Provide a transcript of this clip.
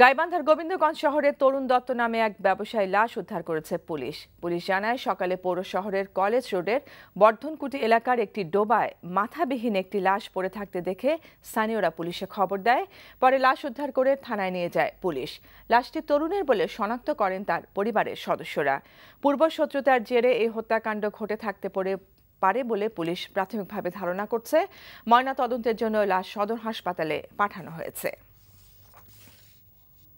গাইবান্ধার গোবিন্দগঞ্জ শহরে তরুণ দত্ত নামে এক ব্যবসায়ী লাশ উদ্ধার করেছে পুলিশ পুলিশ জানায় সকালে পৌর শহরের কলেজ রোডের বর্ধনকুটি এলাকার একটি ডোবায় মাথাবিহীন একটি লাশ পড়ে থাকতে দেখে স্থানীয়রা পুলিশে খবর দেয় পরে লাশ উদ্ধার করে থানায় নিয়ে যায় পুলিশ লাশটি তরুণের বলে শনাক্ত করেন তার পরিবারের সদস্যরা পূর্ব শত্রুতার জেরে এই হত্যাকাণ্ড ঘটে থাকতে পড়ে পারে বলে পুলিশ প্রাথমিকভাবে ধারণা করছে ময়না তদন্তের জন্য লাশ সদর হাসপাতালে পাঠানো হয়েছে